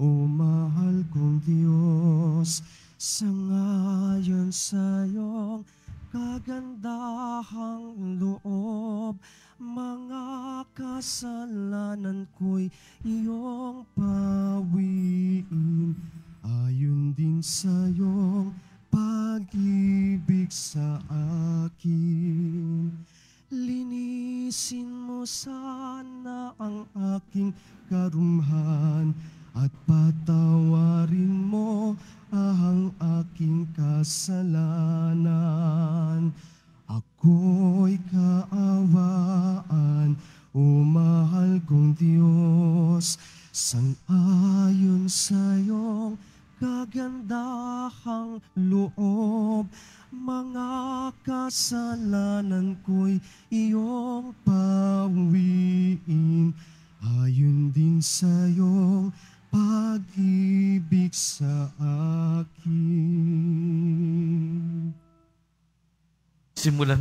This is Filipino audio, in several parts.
O mahal kong Diyos, sangayon sa'yo.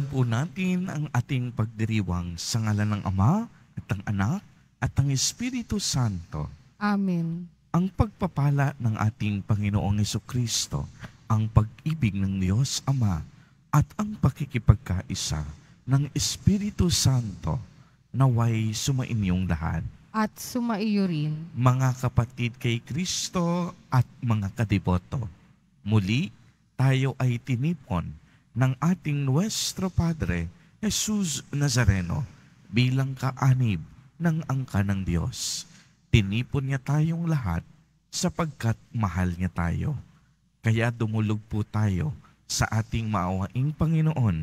po natin ang ating pagdiriwang sa ngalan ng Ama at ng Anak at ng Espiritu Santo. Amen. Ang pagpapala ng ating Panginoong Yeso Kristo, ang pag-ibig ng Diyos Ama at ang pakikipagkaisa ng Espiritu Santo naway sumainyong lahat. At sumaiyo rin. Mga kapatid kay Kristo at mga kadiboto, muli tayo ay tinipon ng ating Nuestro Padre, Jesus Nazareno, bilang kaanib ng angka ng Diyos. Tinipon niya tayong lahat sapagkat mahal niya tayo. Kaya dumulog po tayo sa ating maawaing Panginoon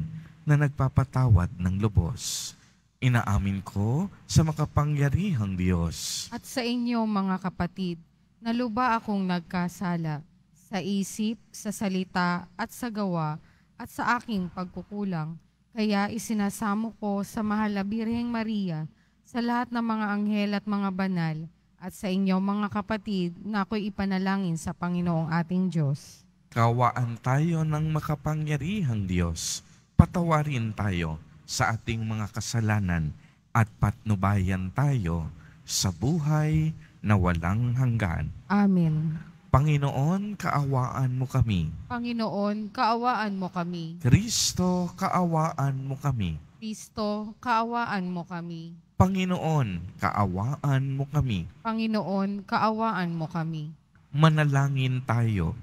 na nagpapatawad ng lubos. Inaamin ko sa makapangyarihang Diyos. At sa inyo mga kapatid, naluba akong nagkasala sa isip, sa salita at sa gawa at sa aking pagkukulang. Kaya isinasamo ko sa mahal na Birheng Maria, sa lahat ng mga anghel at mga banal, at sa inyo mga kapatid na ako'y ipanalangin sa Panginoong ating Diyos. Kawaan tayo ng makapangyarihang Diyos. Patawarin tayo sa ating mga kasalanan at patnubayan tayo sa buhay na walang hanggan. Amen. Panginoon, kaawaan mo kami. Panginoon, kaawaan mo kami. Kristo, kaawaan mo kami. Kristo, kaawaan mo kami. Panginoon, kaawaan mo kami. Panginoon, kaawaan mo kami. Manalangin tayo.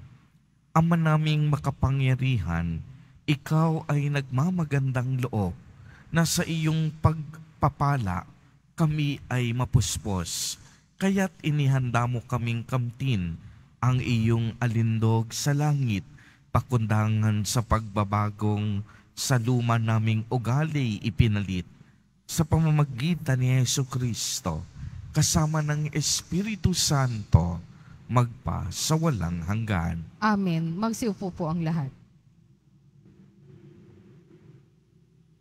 Ama naming makapangyarihan, ikaw ay nagmamagandang loob na sa iyong pagpapala kami ay mapuspos. Kaya't inihanda mo kaming kamtin ang iyong alindog sa langit, pakundangan sa pagbabagong sa luma naming ugali ipinalit sa pamamagitan ni Yesu Kristo kasama ng Espiritu Santo magpa sa walang hanggan. Amen. Magsiupo po ang lahat.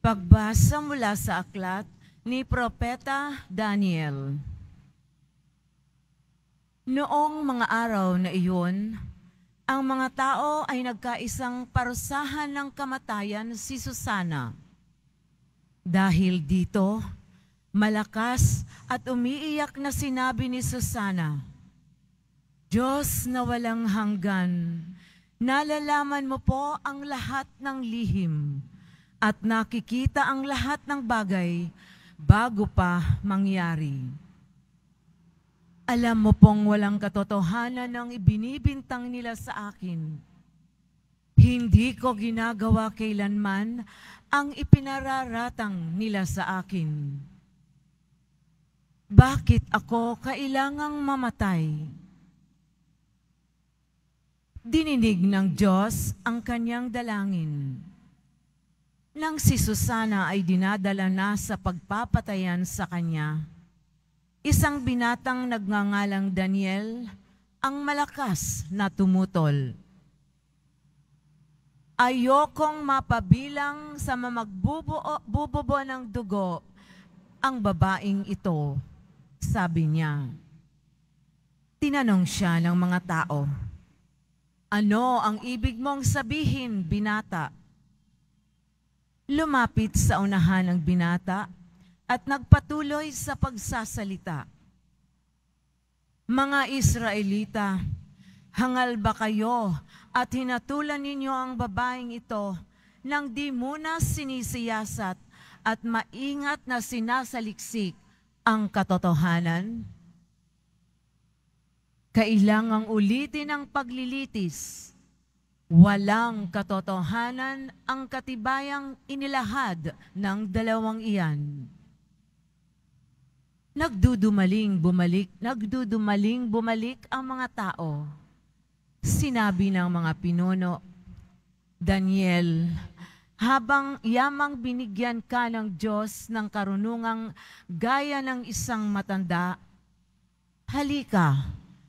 Pagbasa mula sa aklat ni Propeta Daniel. Noong mga araw na iyon, ang mga tao ay nagkaisang parusahan ng kamatayan si Susana. Dahil dito, malakas at umiiyak na sinabi ni Susana, Diyos na walang hanggan, nalalaman mo po ang lahat ng lihim at nakikita ang lahat ng bagay bago pa mangyari. Alam mo pong walang katotohanan ang ibinibintang nila sa akin. Hindi ko ginagawa kailanman ang ipinararatang nila sa akin. Bakit ako kailangang mamatay? Dininig ng Diyos ang kanyang dalangin. Nang si Susana ay dinadala na sa pagpapatayan sa kanya, isang binatang nagngangalang Daniel ang malakas na tumutol. Ayokong mapabilang sa mamagbububo ng dugo ang babaing ito, sabi niya. Tinanong siya ng mga tao, Ano ang ibig mong sabihin, binata? Lumapit sa unahan ng binata at nagpatuloy sa pagsasalita. Mga Israelita, hangal ba kayo at hinatulan ninyo ang babaeng ito nang di muna sinisiyasat at maingat na sinasaliksik ang katotohanan? Kailangang ulitin ang paglilitis. Walang katotohanan ang katibayang inilahad ng dalawang iyan. Nagdudumaling bumalik, nagdudumaling bumalik ang mga tao. Sinabi ng mga pinuno, Daniel, habang yamang binigyan ka ng Diyos ng karunungang gaya ng isang matanda, halika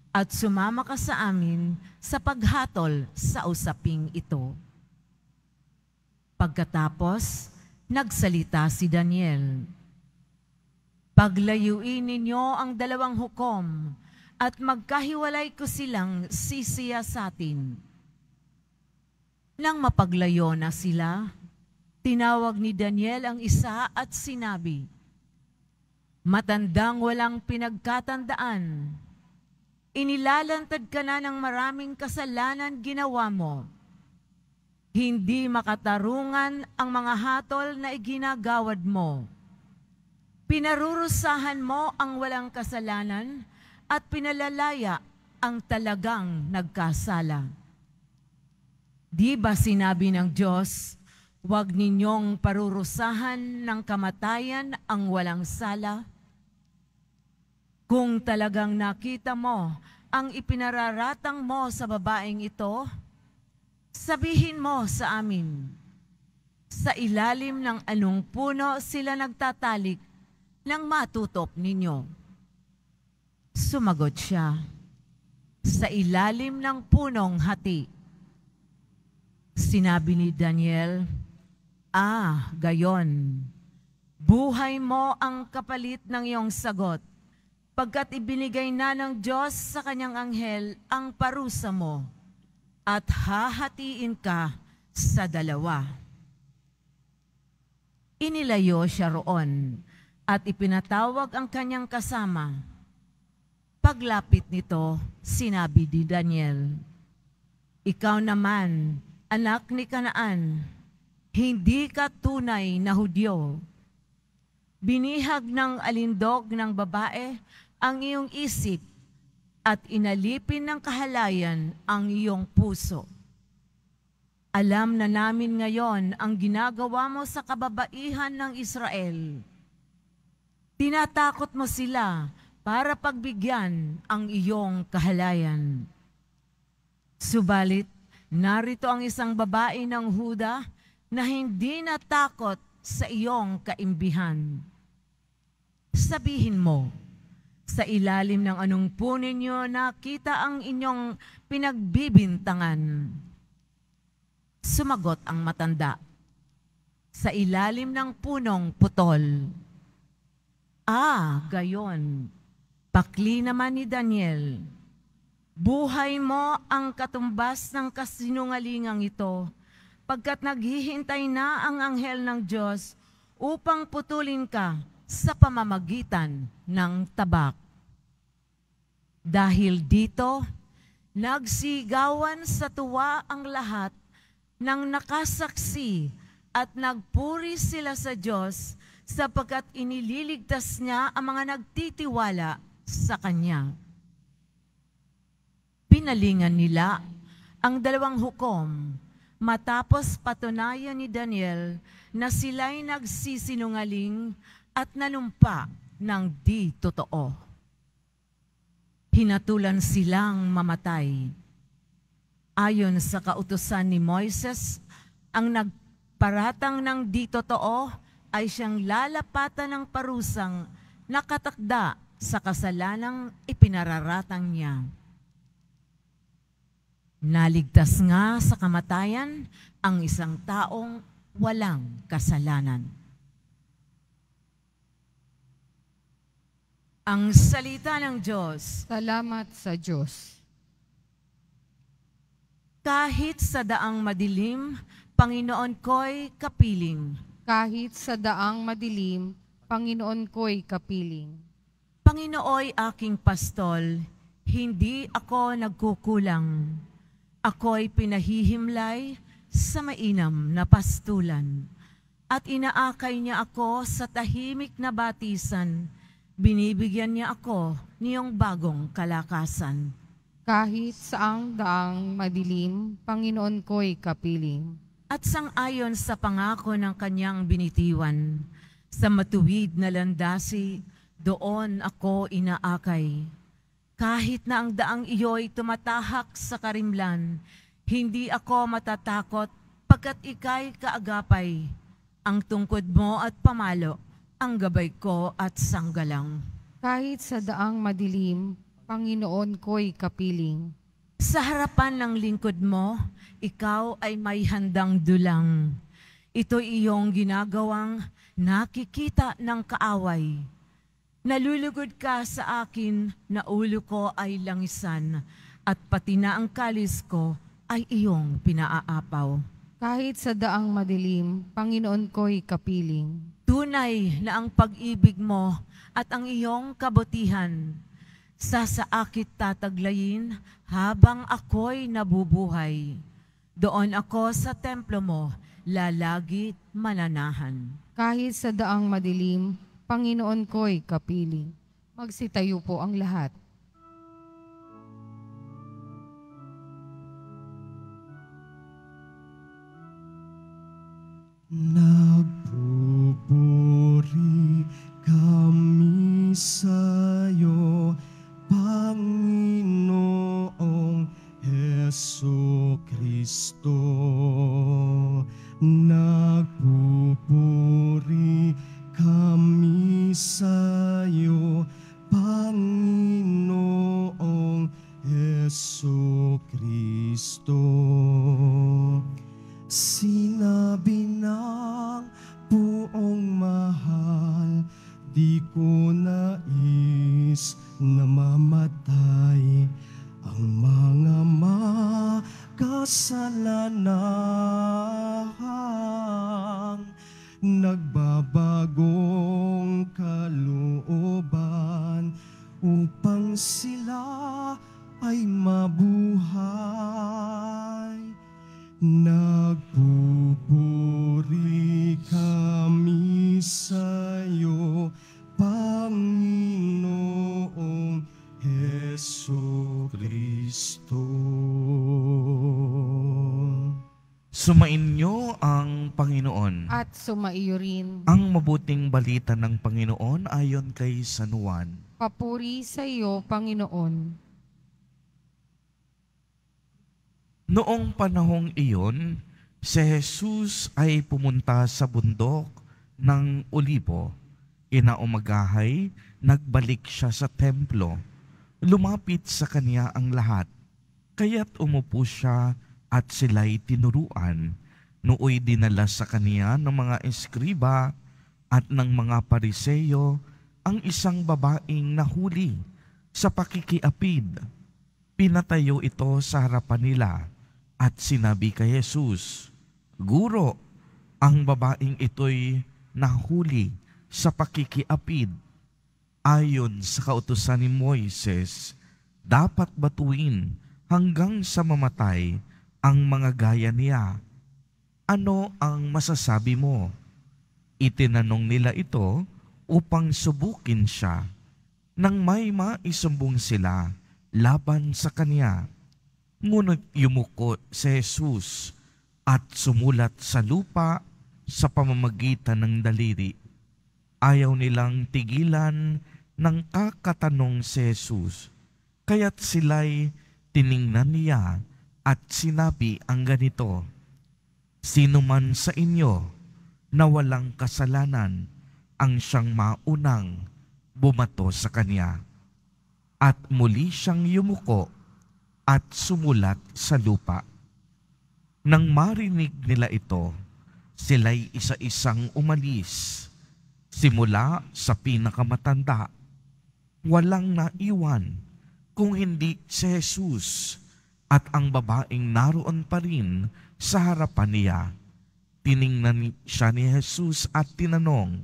at sumama ka sa amin sa paghatol sa usaping ito. Pagkatapos, nagsalita si Daniel. Paglayuin ninyo ang dalawang hukom at magkahiwalay ko silang sisiya sa atin. Nang mapaglayo na sila, tinawag ni Daniel ang isa at sinabi, Matandang walang pinagkatandaan, inilalantad ka na ng maraming kasalanan ginawa mo. Hindi makatarungan ang mga hatol na iginagawad mo Pinarurusahan mo ang walang kasalanan at pinalalaya ang talagang nagkasala. Di ba sinabi ng Diyos, huwag ninyong parurusahan ng kamatayan ang walang sala? Kung talagang nakita mo ang ipinararatang mo sa babaeng ito, sabihin mo sa amin, sa ilalim ng anong puno sila nagtatalik nang matutok ninyo. Sumagot siya, sa ilalim ng punong hati. Sinabi ni Daniel, Ah, gayon, buhay mo ang kapalit ng iyong sagot, pagkat ibinigay na ng Diyos sa kanyang anghel ang parusa mo, at hahatiin ka sa dalawa. Inilayo siya roon at ipinatawag ang kanyang kasama. Paglapit nito, sinabi ni Daniel, Ikaw naman, anak ni Kanaan, hindi ka tunay na Hudyo. Binihag ng alindog ng babae ang iyong isip at inalipin ng kahalayan ang iyong puso. Alam na namin ngayon ang ginagawa mo sa kababaihan ng Israel. Israel Tinatakot mo sila para pagbigyan ang iyong kahalayan. Subalit, narito ang isang babae ng Huda na hindi natakot sa iyong kaimbihan. Sabihin mo, sa ilalim ng anong punin niyo nakita ang inyong pinagbibintangan. Sumagot ang matanda, sa ilalim ng punong putol Ah, gayon. Pakli naman ni Daniel, buhay mo ang katumbas ng kasinungalingang ito, pagkat naghihintay na ang anghel ng Diyos upang putulin ka sa pamamagitan ng tabak. Dahil dito, nagsigawan sa tuwa ang lahat ng nakasaksi at nagpuri sila sa Diyos sapagkat inililigtas niya ang mga nagtitiwala sa Kanya. Pinalingan nila ang dalawang hukom matapos patunayan ni Daniel na sila'y nagsisinungaling at nanumpa ng di totoo. Hinatulan silang mamatay. Ayon sa kautusan ni Moises, ang nagparatang ng di totoo ay siyang lalapatan ng parusang nakatakda sa kasalanang ipinararatang niya. Naligtas nga sa kamatayan ang isang taong walang kasalanan. Ang salita ng Diyos. Salamat sa Diyos. Kahit sa daang madilim, Panginoon ko'y kapiling kahit sa daang madilim, Panginoon ko'y kapiling. Panginooy aking pastol, hindi ako nagkukulang. Ako'y pinahihimlay sa mainam na pastulan. At inaakay niya ako sa tahimik na batisan. Binibigyan niya ako niyong bagong kalakasan. Kahit saang daang madilim, Panginoon ko'y kapiling at sangayon sa pangako ng kanyang binitiwan. Sa matuwid na landasi, doon ako inaakay. Kahit na ang daang iyo'y tumatahak sa karimlan, hindi ako matatakot pagkat ikay kaagapay. Ang tungkod mo at pamalo, ang gabay ko at sanggalang. Kahit sa daang madilim, Panginoon ko'y kapiling sa harapan ng lingkod mo, ikaw ay may handang dulang. Ito iyong ginagawang nakikita ng kaaway. Nalulugod ka sa akin na ulo ko ay langisan at pati na ang kalis ko ay iyong pinaaapaw. Kahit sa daang madilim, Panginoon ko'y kapiling. Tunay na ang pag-ibig mo at ang iyong kabutihan Sasaakit tataglayin habang ako'y nabubuhay. Doon ako sa templo mo, lalagit mananahan. Kahit sa daang madilim, Panginoon ko'y kapiling. Magsitayo po ang lahat. Nagpupuri kami sa sumaiyo Ang mabuting balita ng Panginoon ayon kay San Juan. Papuri sa iyo, Panginoon. Noong panahong iyon, si Jesus ay pumunta sa bundok ng Olibo. Inaumagahay, nagbalik siya sa templo. Lumapit sa kanya ang lahat, kaya't umupo siya at sila'y tinuruan Nooy dinala sa kaniya ng mga eskriba at ng mga pariseyo ang isang babaeng nahuli sa pakikiapid. Pinatayo ito sa harapan nila at sinabi kay Jesus, Guro, ang babaeng ito'y nahuli sa pakikiapid. Ayon sa kautusan ni Moises, dapat batuin hanggang sa mamatay ang mga gaya niya ano ang masasabi mo? Itinanong nila ito upang subukin siya nang may maisumbong sila laban sa kanya. Ngunit yumuko si Jesus at sumulat sa lupa sa pamamagitan ng daliri. Ayaw nilang tigilan ng kakatanong si Jesus, kaya't sila'y tiningnan niya at sinabi ang ganito, Sino man sa inyo na walang kasalanan ang siyang maunang bumato sa kanya. At muli siyang yumuko at sumulat sa lupa. Nang marinig nila ito, sila'y isa-isang umalis. Simula sa pinakamatanda, walang naiwan kung hindi si Jesus at ang babaeng naroon pa rin sa harapan niya, tiningnan siya ni Jesus at tinanong,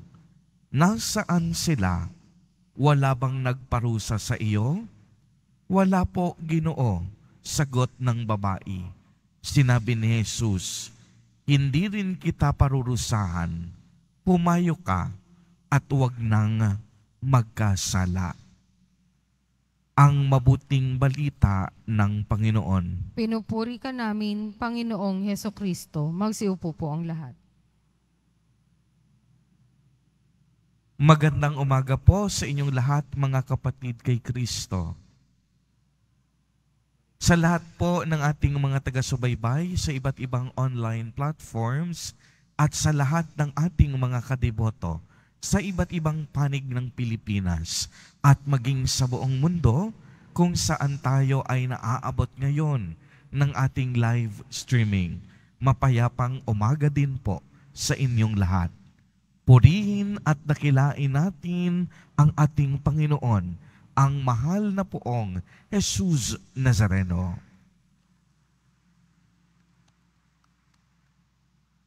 Nasaan sila? Wala bang nagparusa sa iyo? Wala po, Ginoo, sagot ng babae. Sinabi ni Jesus, Hindi rin kita parurusahan. Pumayo ka at huwag nang magkasala ang mabuting balita ng Panginoon. Pinupuri ka namin, Panginoong Heso Kristo. Magsiupo po ang lahat. Magandang umaga po sa inyong lahat mga kapatid kay Kristo. Sa lahat po ng ating mga taga-subaybay sa iba't ibang online platforms at sa lahat ng ating mga kadiboto sa iba't ibang panig ng Pilipinas at maging sa buong mundo kung saan tayo ay naaabot ngayon ng ating live streaming. Mapayapang umaga din po sa inyong lahat. Purihin at dakilain natin ang ating Panginoon, ang mahal na poong Jesus Nazareno.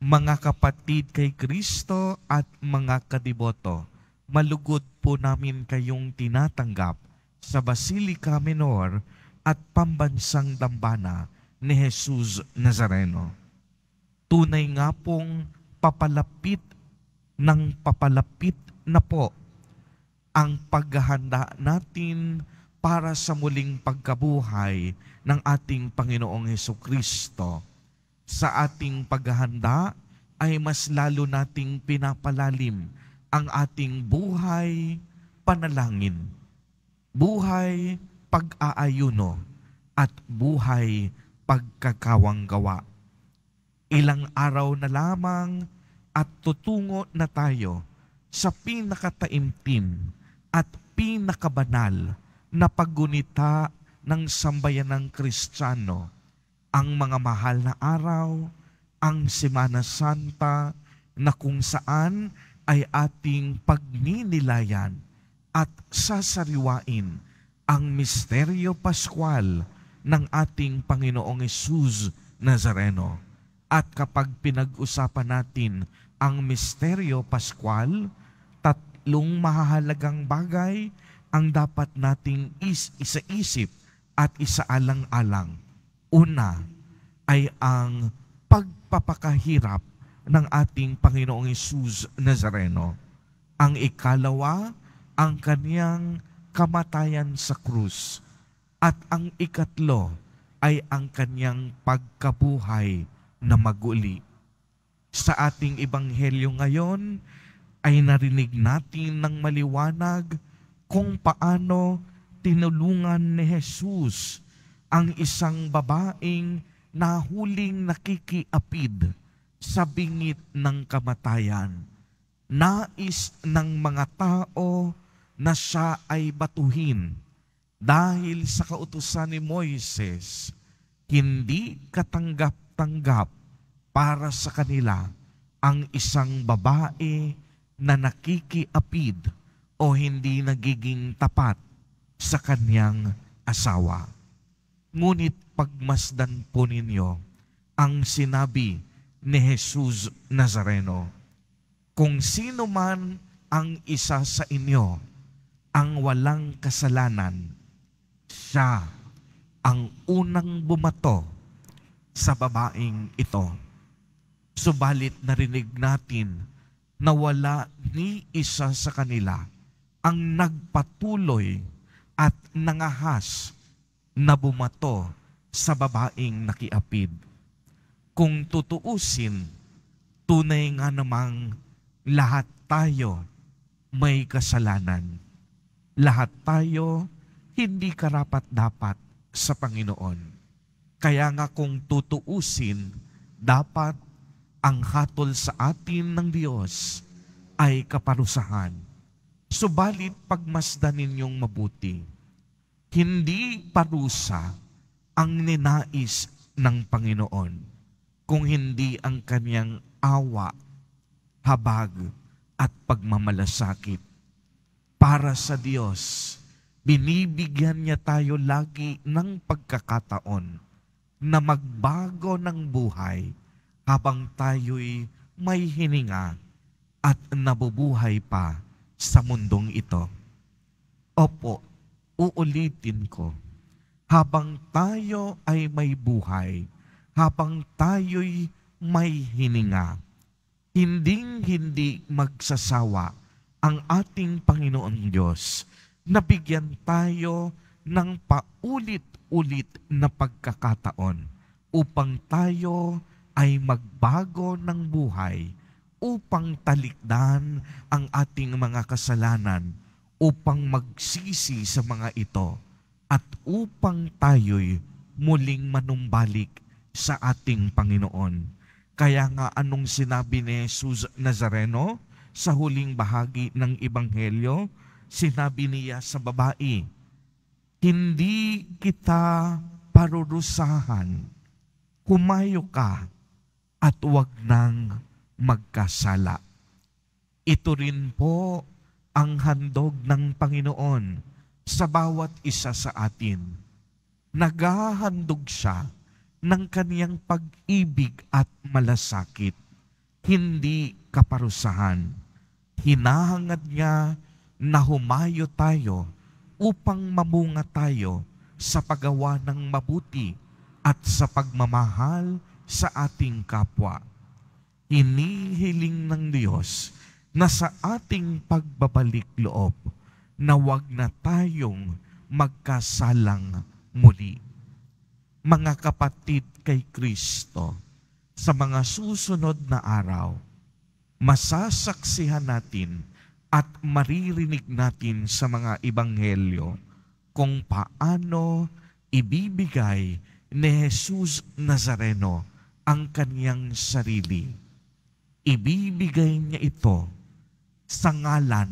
mga kapatid kay Kristo at mga kadiboto, malugod po namin kayong tinatanggap sa Basilica Minor at Pambansang Dambana ni Jesus Nazareno. Tunay nga pong papalapit ng papalapit na po ang paghahanda natin para sa muling pagkabuhay ng ating Panginoong Heso Kristo sa ating paghahanda ay mas lalo nating pinapalalim ang ating buhay panalangin, buhay pag-aayuno, at buhay pagkakawanggawa. Ilang araw na lamang at tutungo na tayo sa pinakataimtim at pinakabanal na paggunita ng sambayanang Kristiyano ang mga mahal na araw, ang Semana Santa na kung saan ay ating pagninilayan at sasariwain ang misteryo Pascual ng ating Panginoong Isus Nazareno. At kapag pinag-usapan natin ang misteryo Pascual, tatlong mahalagang bagay ang dapat nating is- isaisip at isaalang-alang. Una, ay ang pagpapakahirap ng ating Panginoong Isus Nazareno. Ang ikalawa, ang kaniyang kamatayan sa krus. At ang ikatlo ay ang kaniyang pagkabuhay na maguli. Sa ating ebanghelyo ngayon ay narinig natin ng maliwanag kung paano tinulungan ni Jesus ang isang babaeng na huling nakikiapid sa bingit ng kamatayan. Nais ng mga tao na siya ay batuhin dahil sa kautusan ni Moises, hindi katanggap-tanggap para sa kanila ang isang babae na nakikiapid o hindi nagiging tapat sa kanyang asawa. Ngunit mapagmasdan po ninyo ang sinabi ni Jesus Nazareno. Kung sino man ang isa sa inyo ang walang kasalanan, siya ang unang bumato sa babaing ito. Subalit narinig natin na wala ni isa sa kanila ang nagpatuloy at nangahas na bumato sa babaeng nakiapid. Kung tutuusin, tunay nga namang lahat tayo may kasalanan. Lahat tayo hindi karapat dapat sa Panginoon. Kaya nga kung tutuusin, dapat ang hatol sa atin ng Diyos ay kaparusahan. Subalit pagmasdanin ninyong mabuti, hindi parusa ang ninais ng Panginoon kung hindi ang kanyang awa, habag at pagmamalasakit. Para sa Diyos, binibigyan niya tayo lagi ng pagkakataon na magbago ng buhay habang tayo'y may hininga at nabubuhay pa sa mundong ito. Opo, uulitin ko habang tayo ay may buhay, habang tayo'y may hininga, hinding-hindi magsasawa ang ating Panginoon Diyos na bigyan tayo ng paulit-ulit na pagkakataon upang tayo ay magbago ng buhay upang talikdan ang ating mga kasalanan upang magsisi sa mga ito at upang tayo'y muling manumbalik sa ating Panginoon. Kaya nga anong sinabi ni Jesus Nazareno sa huling bahagi ng Ebanghelyo, sinabi niya sa babae, Hindi kita parurusahan, kumayo ka at huwag nang magkasala. Ito rin po ang handog ng Panginoon sa bawat isa sa atin. Naghahandog siya ng kaniyang pag-ibig at malasakit, hindi kaparusahan. Hinahangad niya na humayo tayo upang mamunga tayo sa paggawa ng mabuti at sa pagmamahal sa ating kapwa. Inihiling ng Diyos na sa ating pagbabalik loob – na wag na tayong magkasalang muli. Mga kapatid kay Kristo, sa mga susunod na araw, masasaksihan natin at maririnig natin sa mga ibanghelyo kung paano ibibigay ni Jesus Nazareno ang kaniyang sarili. Ibibigay niya ito sa ngalan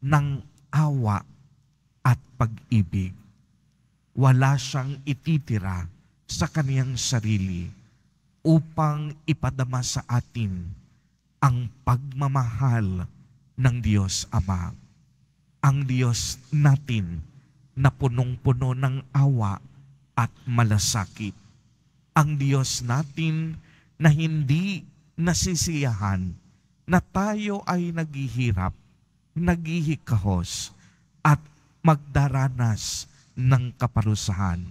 ng awa at pag-ibig. Wala siyang ititira sa kaniyang sarili upang ipadama sa atin ang pagmamahal ng Diyos Ama. Ang Diyos natin na punong-puno ng awa at malasakit. Ang Diyos natin na hindi nasisiyahan na tayo ay naghihirap naghihikahos at magdaranas ng kaparusahan.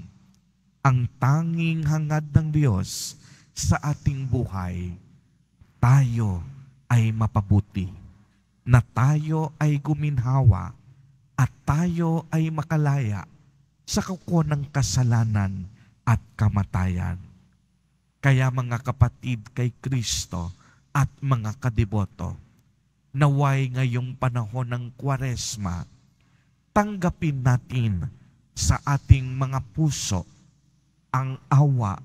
Ang tanging hangad ng Diyos sa ating buhay, tayo ay mapabuti, na tayo ay guminhawa at tayo ay makalaya sa kuko ng kasalanan at kamatayan. Kaya mga kapatid kay Kristo at mga kadiboto, naway ngayong panahon ng kwaresma, tanggapin natin sa ating mga puso ang awa,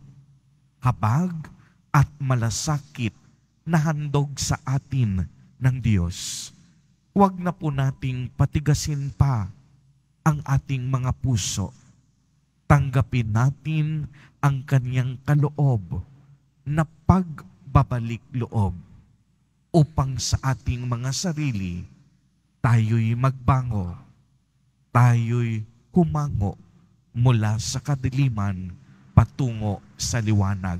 habag at malasakit na handog sa atin ng Diyos. Huwag na po nating patigasin pa ang ating mga puso. Tanggapin natin ang kanyang kaloob na pagbabalik loob upang sa ating mga sarili tayo'y magbango, tayo'y kumango mula sa kadiliman patungo sa liwanag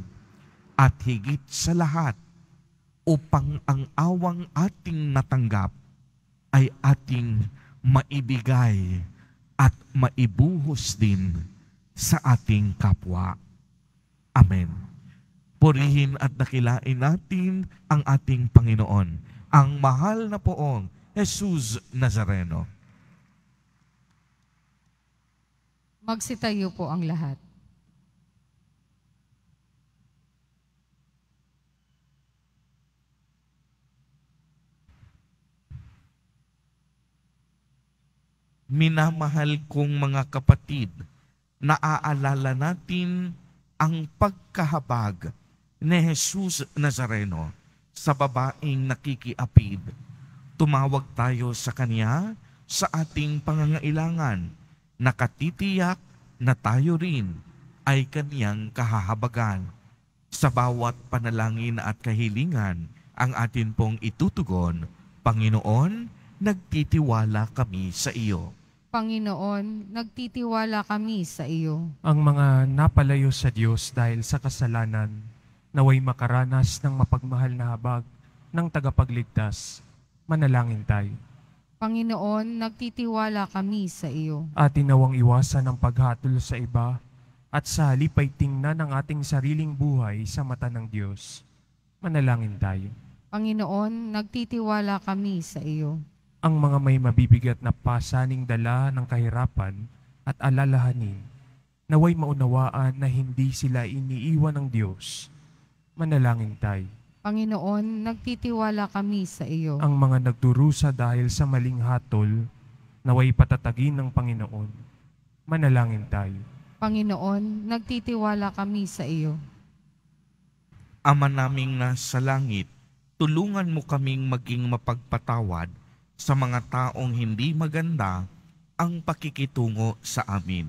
at higit sa lahat upang ang awang ating natanggap ay ating maibigay at maibuhos din sa ating kapwa. Amen purihin at dakilain natin ang ating Panginoon, ang mahal na poong Jesus Nazareno. Magsitayo po ang lahat. minamahal kong mga kapatid, naaalala natin ang pagkahabag ni Jesus Nazareno sa babaeng nakikiapid. Tumawag tayo sa Kanya sa ating pangangailangan. Nakatitiyak na tayo rin ay Kanyang kahahabagan. Sa bawat panalangin at kahilingan, ang atin pong itutugon, Panginoon, nagtitiwala kami sa iyo. Panginoon, nagtitiwala kami sa iyo. Ang mga napalayo sa Diyos dahil sa kasalanan naway makaranas ng mapagmahal na habag ng tagapagligtas. Manalangin tayo. Panginoon, nagtitiwala kami sa iyo. Atin nawang iwasan ang paghatol sa iba at sa halip ay tingnan ang ating sariling buhay sa mata ng Diyos. Manalangin tayo. Panginoon, nagtitiwala kami sa iyo. Ang mga may mabibigat na pasaning dala ng kahirapan at alalahanin, naway maunawaan na hindi sila iniiwan ng Diyos Manalangin tayo. Panginoon, nagtitiwala kami sa iyo. Ang mga nagdurusa dahil sa maling hatol, naway patatagin ng Panginoon. Manalangin tayo. Panginoon, nagtitiwala kami sa iyo. Ama naming nasa langit, tulungan mo kaming maging mapagpatawad sa mga taong hindi maganda ang pakikitungo sa amin.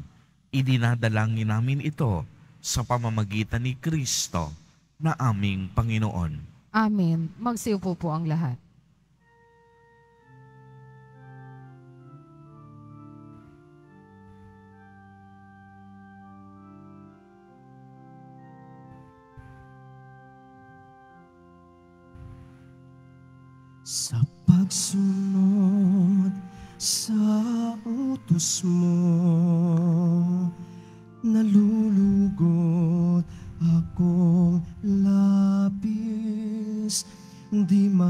Idinadalangin namin ito sa pamamagitan ni Kristo na aming Panginoon. Amen. Magsiupo po ang lahat. Sa pagsunod sa utos mo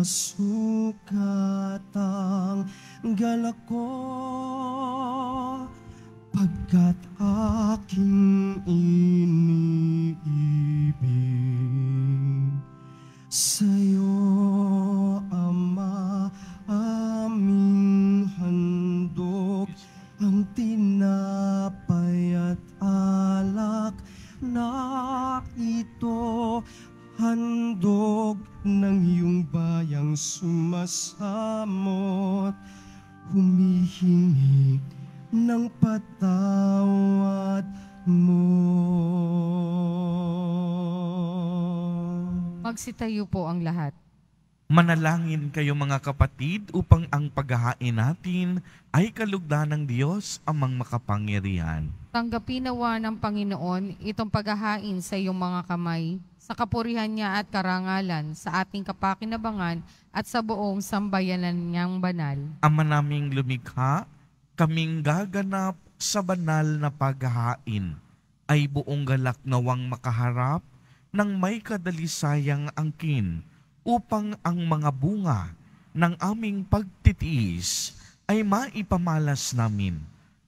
azul. Maitayo po ang lahat. Manalangin kayo mga kapatid upang ang paghahain natin ay kalugdan ng Diyos amang makapangyarihan. Tanggapin nawa ng Panginoon itong paghahain sa iyong mga kamay sa kapurihan niya at karangalan sa ating kapakinabangan at sa buong sambayanan niyang banal. Ama naming lumikha, kaming gaganap sa banal na paghahain ay buong galak nawang makaharap nang may kadalisayang angkin upang ang mga bunga ng aming pagtitiis ay maipamalas namin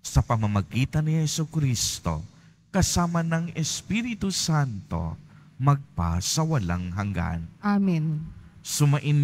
sa pamamagitan ni Yesu Kristo kasama ng Espiritu Santo magpa sa walang hanggan. Amen. Sumain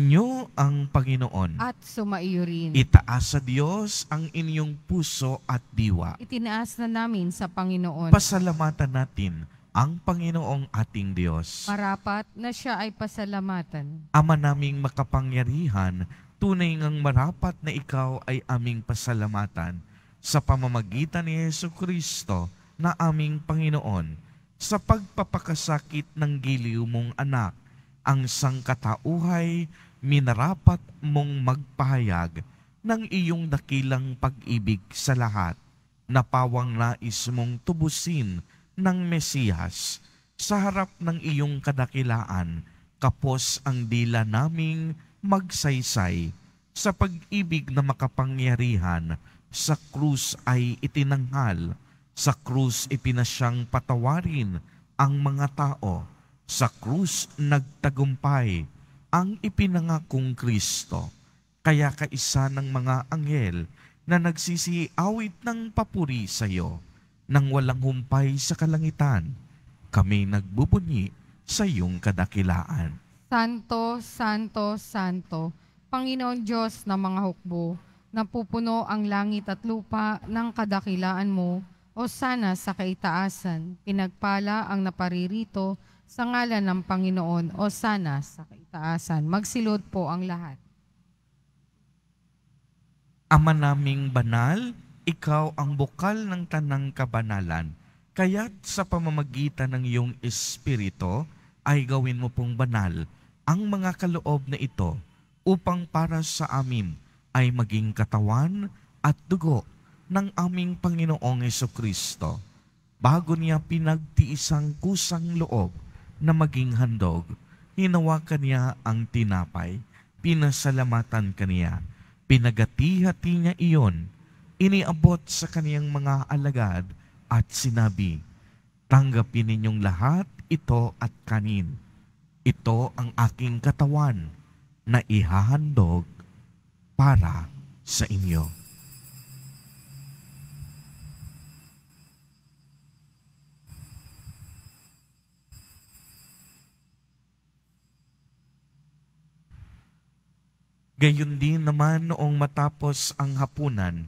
ang Panginoon. At sumaiyo rin. Itaas sa Diyos ang inyong puso at diwa. Itinaas na namin sa Panginoon. Pasalamatan natin ang Panginoong ating Diyos. Marapat na siya ay pasalamatan. Ama naming makapangyarihan, tunay ngang marapat na ikaw ay aming pasalamatan sa pamamagitan ni Yesu Kristo na aming Panginoon sa pagpapakasakit ng giliw mong anak, ang sangkatauhay minarapat mong magpahayag ng iyong dakilang pag-ibig sa lahat. na pawang nais mong tubusin ng Mesiyas sa harap ng iyong kadakilaan, kapos ang dila naming magsaysay sa pag-ibig na makapangyarihan sa krus ay itinanghal, sa krus ipinasyang patawarin ang mga tao, sa krus nagtagumpay ang ipinangakong Kristo. Kaya kaisa ng mga anghel na awit ng papuri sa iyo nang walang humpay sa kalangitan. Kami nagbubunyi sa iyong kadakilaan. Santo, Santo, Santo, Panginoon Diyos ng mga hukbo, napupuno ang langit at lupa ng kadakilaan mo, o sana sa kaitaasan, pinagpala ang naparirito sa ngalan ng Panginoon, o sana sa kaitaasan. Magsilod po ang lahat. Ama naming banal, ikaw ang bukal ng tanang kabanalan, kaya't sa pamamagitan ng iyong espirito ay gawin mo pong banal ang mga kaloob na ito upang para sa amin ay maging katawan at dugo ng aming Panginoong Yeso Kristo bago niya pinagtiisang kusang loob na maging handog, hinawakan niya ang tinapay, pinasalamatan kaniya, pinagati niya iyon iniabot sa kaniyang mga alagad at sinabi, Tanggapin ninyong lahat ito at kanin. Ito ang aking katawan na ihahandog para sa inyo. Gayun din naman noong matapos ang hapunan,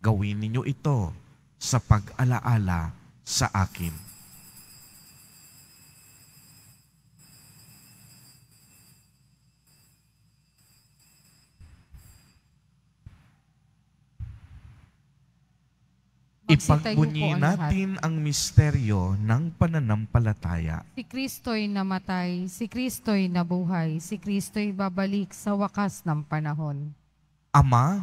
Gawin ninyo ito sa pag-alaala sa akin. Ipagbunyi natin ang misteryo ng pananampalataya. Si Kristo'y namatay, si Kristo'y nabuhay, si Kristo'y babalik sa wakas ng panahon. Ama,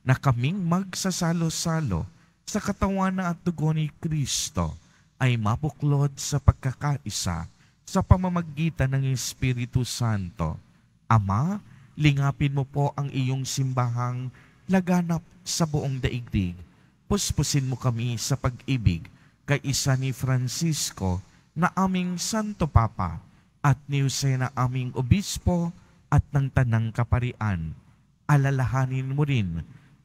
na kaming magsasalo-salo sa katawana at dugo ni Kristo ay mapuklod sa pagkakaisa sa pamamagitan ng Espiritu Santo. Ama, lingapin mo po ang iyong simbahang laganap sa buong daigdig. Puspusin mo kami sa pag-ibig kay isa ni Francisco na aming Santo Papa at ni Jose na aming Obispo at ng Tanang Kaparian. Alalahanin mo rin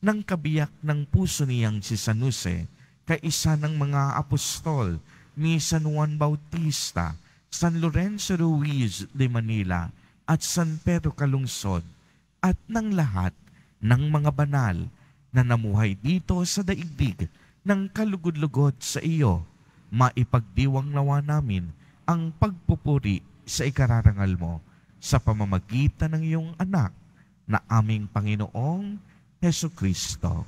ng kabiyak ng puso niyang si Sanuse kay isa ng mga apostol ni San Juan Bautista, San Lorenzo Ruiz de Manila at San Pedro Calungsod at ng lahat ng mga banal na namuhay dito sa daigdig ng kalugod-lugod sa iyo, maipagdiwang nawa namin ang pagpupuri sa ikararangal mo sa pamamagitan ng iyong anak na aming Panginoong Heso Kristo.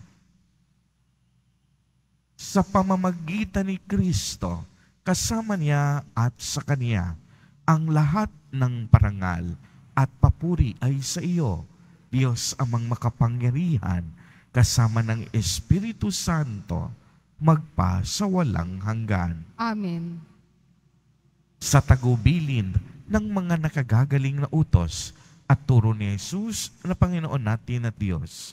Sa pamamagitan ni Kristo, kasama niya at sa Kanya, ang lahat ng parangal at papuri ay sa iyo, Diyos amang makapangyarihan, kasama ng Espiritu Santo, magpa sa walang hanggan. Amen. Sa tagubilin ng mga nakagagaling na utos at turo ni Jesus na Panginoon natin at Diyos,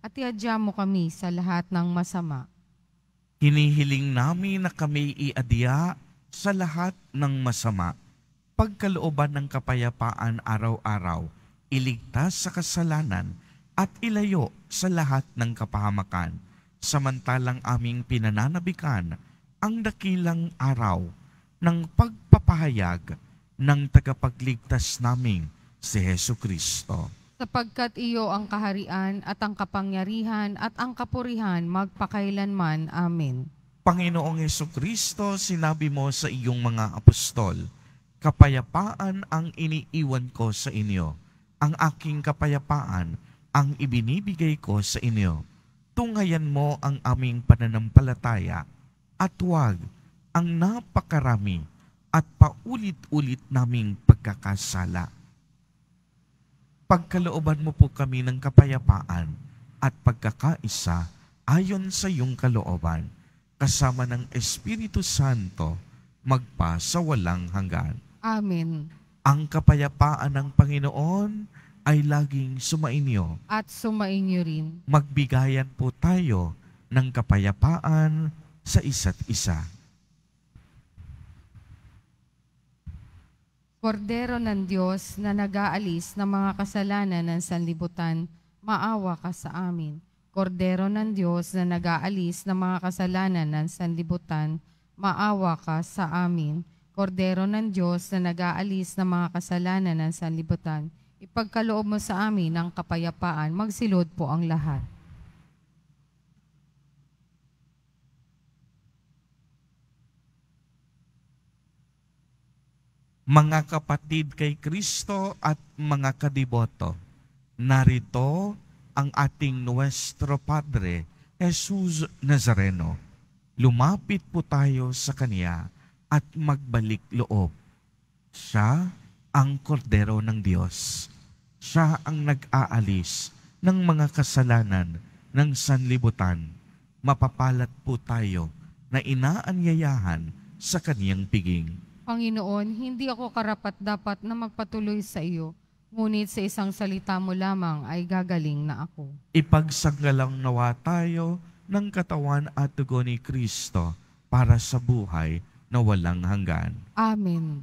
at iadya mo kami sa lahat ng masama. Hinihiling namin na kami iadya sa lahat ng masama. Pagkalooban ng kapayapaan araw-araw, iligtas sa kasalanan at ilayo sa lahat ng kapahamakan, samantalang aming pinananabikan ang dakilang araw ng pagpapahayag ng tagapagligtas naming si Heso Kristo sapagkat iyo ang kaharian at ang kapangyarihan at ang kapurihan magpakailanman. Amen. Panginoong Yeso Kristo, sinabi mo sa iyong mga apostol, Kapayapaan ang iniiwan ko sa inyo, ang aking kapayapaan ang ibinibigay ko sa inyo. Tungayan mo ang aming pananampalataya at huwag ang napakarami at paulit-ulit naming pagkakasala pagkalooban mo po kami ng kapayapaan at pagkakaisa ayon sa iyong kalooban, kasama ng Espiritu Santo, magpa sa walang hanggan. Amen. Ang kapayapaan ng Panginoon ay laging sumainyo. At sumainyo rin. Magbigayan po tayo ng kapayapaan sa isa't isa. Kordero ng Diyos na nag-aalis ng mga kasalanan ng sanlibutan, maawa ka sa amin. Kordero ng Diyos na nag-aalis ng mga kasalanan ng sanlibutan, maawa ka sa amin. Kordero ng Diyos na nag-aalis ng mga kasalanan ng sanlibutan, ipagkaloob mo sa amin ang kapayapaan, magsilod po ang lahat. mga kapatid kay Kristo at mga kadiboto. Narito ang ating Nuestro Padre, Jesus Nazareno. Lumapit po tayo sa Kanya at magbalik loob. Siya ang kordero ng Diyos. Siya ang nag-aalis ng mga kasalanan ng sanlibutan. Mapapalat po tayo na inaanyayahan sa kaniyang piging. Panginoon, hindi ako karapat dapat na magpatuloy sa iyo, ngunit sa isang salita mo lamang ay gagaling na ako. Ipagsanggalang nawa tayo ng katawan at dugo ni Kristo para sa buhay na walang hanggan. Amen.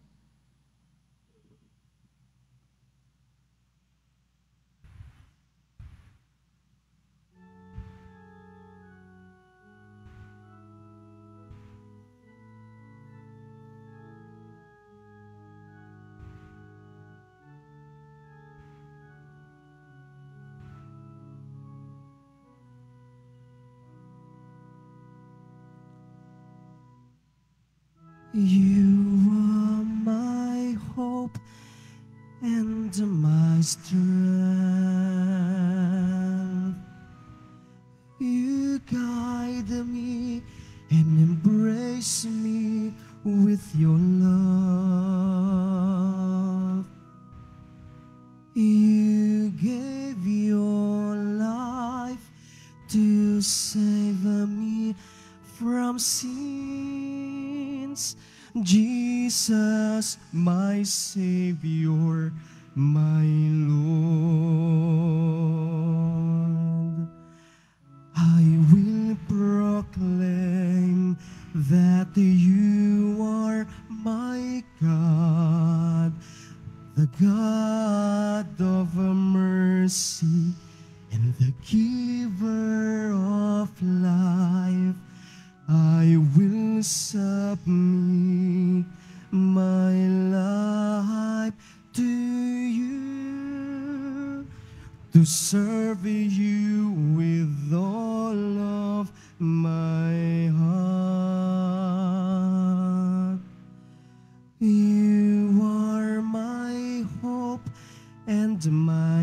You are my hope and my strength. see.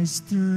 is through.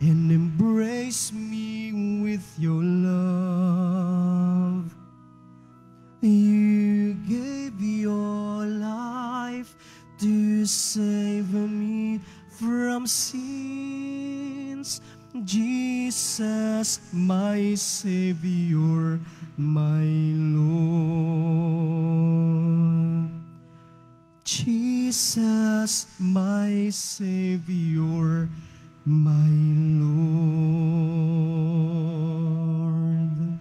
and embrace me with your love. You gave your life to save me from sins. Jesus, my Savior, my Lord. Jesus, my Savior. my Lord.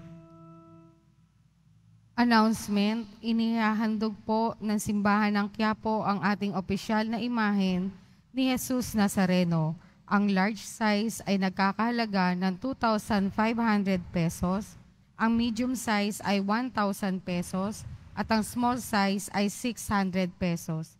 Announcement, inihahandog po ng simbahan ng Quiapo ang ating opisyal na imahen ni Jesus Nazareno. Ang large size ay nagkakahalaga ng 2,500 pesos, ang medium size ay 1,000 pesos, at ang small size ay 600 pesos.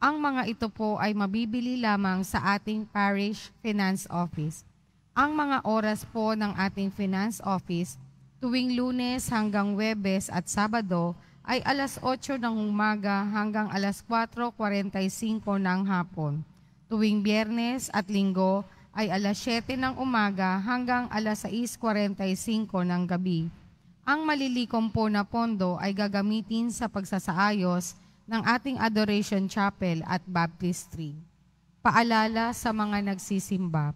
Ang mga ito po ay mabibili lamang sa ating parish finance office. Ang mga oras po ng ating finance office tuwing lunes hanggang webes at sabado ay alas 8 ng umaga hanggang alas 4.45 ng hapon. Tuwing biyernes at linggo ay alas 7 ng umaga hanggang alas 6.45 ng gabi. Ang malilikom po na pondo ay gagamitin sa pagsasaayos ng ating Adoration Chapel at Baptistry. Paalala sa mga nagsisimba.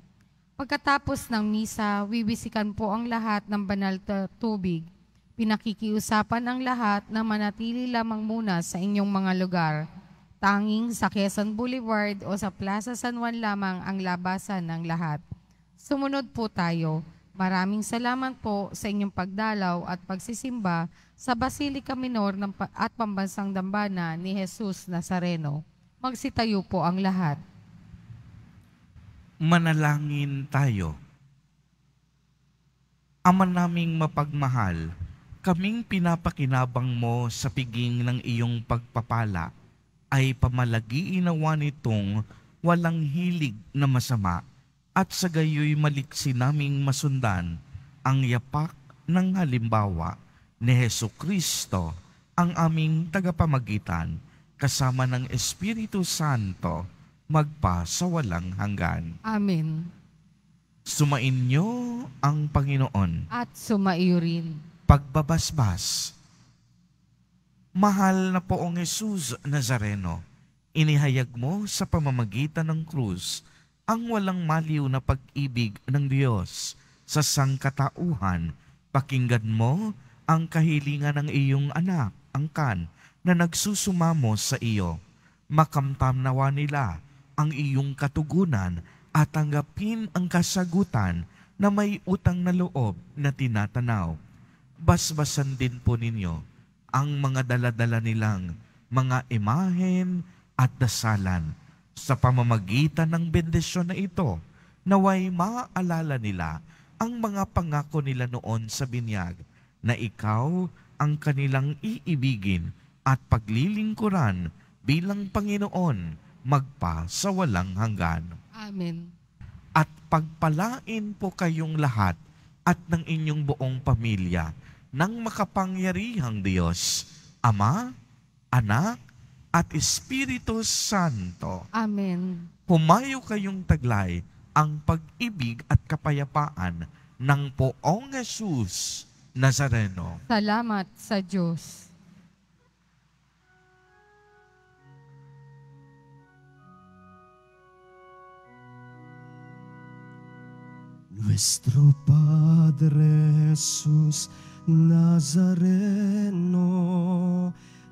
Pagkatapos ng misa, wiwisikan po ang lahat ng banal tubig. Pinakikiusapan ang lahat na manatili lamang muna sa inyong mga lugar. Tanging sa Quezon Boulevard o sa Plaza San Juan lamang ang labasan ng lahat. Sumunod po tayo. Maraming salamat po sa inyong pagdalaw at pagsisimba sa Basilica Minor ng at Pambansang Dambana ni Jesus Nazareno. Magsitayo po ang lahat. Manalangin tayo. Ama naming mapagmahal, kaming pinapakinabang mo sa piging ng iyong pagpapala ay pamalagiin nawa nitong walang hilig na masama at sa gayoy maliksi naming masundan ang yapak ng halimbawa ni Heso Kristo ang aming tagapamagitan kasama ng Espiritu Santo magpa sa walang hanggan. Amen. Sumainyo ang Panginoon. At sumaiyo rin. Pagbabasbas. Mahal na poong Jesus Nazareno, inihayag mo sa pamamagitan ng krus ang walang maliw na pag-ibig ng Diyos sa sangkatauhan. Pakinggan mo ang kahilingan ng iyong anak, ang kan, na nagsusumamo sa iyo. Makamtam nawa nila ang iyong katugunan at tanggapin ang kasagutan na may utang na loob na tinatanaw. Basbasan din po ninyo ang mga daladala nilang mga imahen at dasalan sa pamamagitan ng bendisyon na ito, naway maaalala nila ang mga pangako nila noon sa binyag na ikaw ang kanilang iibigin at paglilingkuran bilang Panginoon magpa sa walang hanggan. Amen. At pagpalain po kayong lahat at ng inyong buong pamilya ng makapangyarihang Diyos, Ama, Anak, at Espiritu Santo. Amen. Pumayo kayong taglay ang pag-ibig at kapayapaan ng poong Jesus Nazareno. Salamat sa Diyos. Nuestro Padre Jesús Nazareno,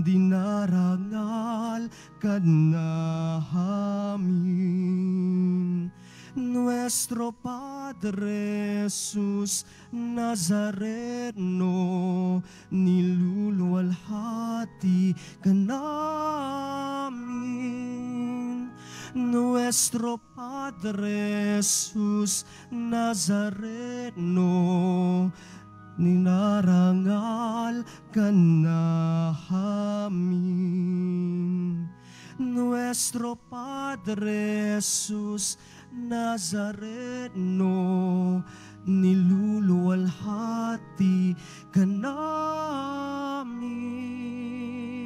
dinarangal kad namin. Nuestro Padre Jesus Nazareno, niluluwalhati ka namin. Nuestro Padre Jesus Nazareno, ninarangal ka namin. Nuestro Padre Jesus Nazareno, niluluwalhati ka namin.